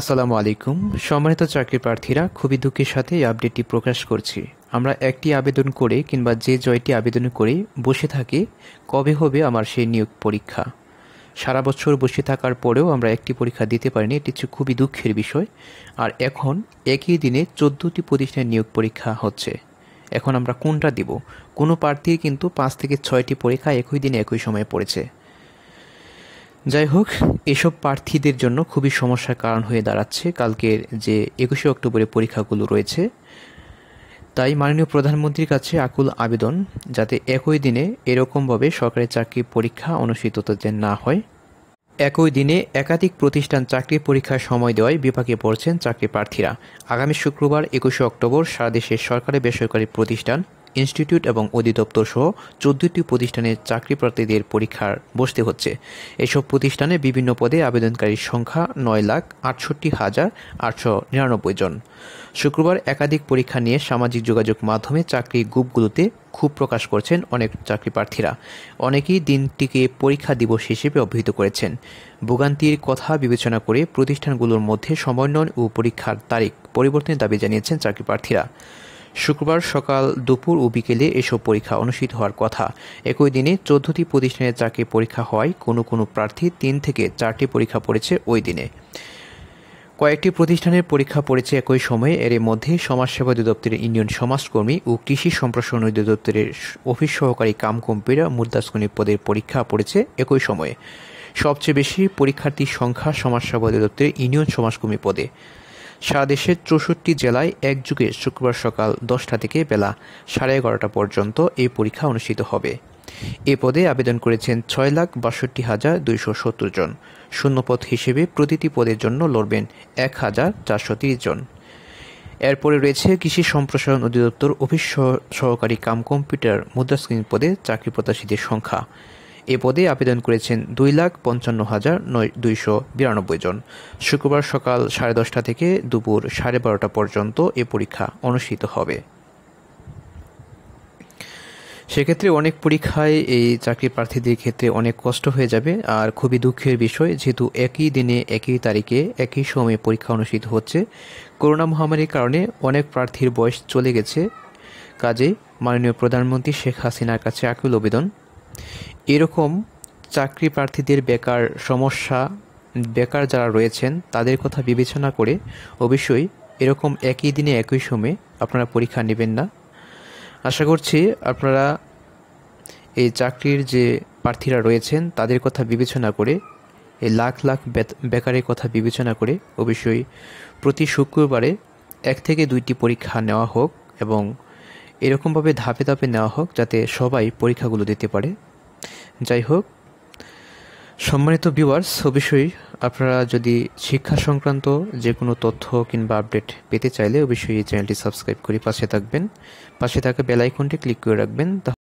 আসসালামু আলাইকুম সম্মানিত চাকরি প্রার্থীরা খুবই দুঃখের সাথে এই আপডেটটি প্রকাশ করছি আমরা একটি আবেদন করে কিংবা যে জয়টি আবেদন করে বসে থাকি কবে হবে আমার সেই নিয়োগ পরীক্ষা সারা বছর বসে থাকার পরেও আমরা একটি পরীক্ষা দিতে পারিনি এটি হচ্ছে খুবই দুঃখের বিষয় আর এখন একই দিনে চোদ্দোটি প্রতিষ্ঠানের নিয়োগ পরীক্ষা হচ্ছে এখন আমরা কোনটা দিব কোনো প্রার্থী কিন্তু পাঁচ থেকে ছয়টি পরীক্ষা একই দিনে একই সময়ে পড়েছে যাই হোক এসব প্রার্থীদের জন্য খুবই সমস্যার কারণ হয়ে দাঁড়াচ্ছে কালকের যে একুশে অক্টোবরের পরীক্ষাগুলো রয়েছে তাই মাননীয় প্রধানমন্ত্রীর কাছে আকুল আবেদন যাতে একই দিনে এরকমভাবে সরকারি চাকরি পরীক্ষা অনুষ্ঠিত না হয় একই দিনে একাধিক প্রতিষ্ঠান চাকরি পরীক্ষার সময় দেওয়ায় বিপাকে পড়ছেন চাকরি প্রার্থীরা আগামী শুক্রবার একুশে অক্টোবর সারা দেশের সরকারি বেসরকারি প্রতিষ্ঠান ইনস্টিটিউট এবং অধিদপ্তর সহ চোদ্দটি প্রতিষ্ঠানের চাকরি প্রার্থীদের পরীক্ষার বসতে হচ্ছে এসব প্রতিষ্ঠানে বিভিন্ন পদে আবেদনকারীর সংখ্যা নয় লাখ আটষট্টি হাজার আটশো নিরানব্বই জন শুক্রবার একাধিক পরীক্ষা নিয়ে সামাজিক যোগাযোগ মাধ্যমে চাকরি গ্রুপগুলোতে ক্ষোভ প্রকাশ করছেন অনেক চাকরি প্রার্থীরা অনেকেই দিনটিকে পরীক্ষা দিবস হিসেবে অভিহিত করেছেন ভোগান্তির কথা বিবেচনা করে প্রতিষ্ঠানগুলোর মধ্যে সমন্বয় ও পরীক্ষার তারিখ পরিবর্তনের দাবি জানিয়েছেন চাকরি প্রার্থীরা শুক্রবার সকাল দুপুর ও বিকেলে এসব পরীক্ষা অনুষ্ঠিত হওয়ার কথা একই দিনে চোদ্দটি প্রতিষ্ঠানের চাকরি পরীক্ষা হওয়ায় কোনো কোনো প্রার্থী তিন থেকে চারটি পরীক্ষা পড়েছে ওই দিনে কয়েকটি প্রতিষ্ঠানের পরীক্ষা পড়েছে একই সময়ে এর মধ্যে সমাজসেবা অধিদপ্তরের ইউনিয়ন সমাজকর্মী ও কৃষি সম্প্রসারণ অধিদপ্তরের অফিস সহকারী কাম কম্পিরা মুদ্রাসনী পদের পরীক্ষা পড়েছে একই সময়ে সবচেয়ে বেশি পরীক্ষার্থীর সংখ্যা সমাজসেবা অধিদপ্তরের ইউনিয়ন সমাজকর্মী পদে সারা দেশের চৌষট্টি জেলায় একযুগে শুক্রবার সকাল দশটা থেকে বেলা সাড়ে এগারোটা পর্যন্ত এই পরীক্ষা অনুষ্ঠিত হবে এ পদে আবেদন করেছেন ছয় লাখ বাষট্টি হাজার দুইশো সত্তর জন শূন্যপদ হিসেবে প্রতিটি পদের জন্য লড়বেন এক হাজার চারশো তিরিশ জন এরপরে রয়েছে কৃষি সম্প্রসারণ অধিদপ্তর অফিস সহকারী কাম কম্পিউটার মুদ্রাস্ক্রিন পদে চাকরি প্রত্যাশীদের সংখ্যা এ পদে আবেদন করেছেন দুই লাখ পঞ্চান্ন হাজার নয় দুইশো বিরানব্বই জন শুক্রবার সকাল সাড়ে দশটা থেকে দুপুর সাড়ে বারোটা পর্যন্ত এ পরীক্ষা অনুষ্ঠিত হবে সেক্ষেত্রে অনেক পরীক্ষায় এই চাকরি প্রার্থীদের ক্ষেত্রে অনেক কষ্ট হয়ে যাবে আর খুবই দুঃখের বিষয় যেহেতু একই দিনে একই তারিখে একই সময়ে পরীক্ষা অনুষ্ঠিত হচ্ছে করোনা মহামারীর কারণে অনেক প্রার্থীর বয়স চলে গেছে কাজে মাননীয় প্রধানমন্ত্রী শেখ হাসিনার কাছে আকুল আবেদন এরকম চাকরি প্রার্থীদের বেকার সমস্যা বেকার যারা রয়েছেন তাদের কথা বিবেচনা করে অবশ্যই এরকম একই দিনে একই সময়ে আপনারা পরীক্ষা নেবেন না আশা করছি আপনারা এই চাকরির যে প্রার্থীরা রয়েছেন তাদের কথা বিবেচনা করে এই লাখ লাখ বেকারের কথা বিবেচনা করে অবশ্যই প্রতি শুক্রবারে এক থেকে দুইটি পরীক্ষা নেওয়া হোক এবং এরকমভাবে ধাপে ধাপে নেওয়া হোক যাতে সবাই পরীক্ষাগুলো দিতে পারে যাই হোক সম্মানিত ভিউয়ার্স অবশ্যই আপনারা যদি শিক্ষা সংক্রান্ত যে কোনো তথ্য কিংবা আপডেট পেতে চাইলে অবশ্যই এই চ্যানেলটি সাবস্ক্রাইব করে পাশে থাকবেন পাশে থাকা বেলাইকনটি ক্লিক করে রাখবেন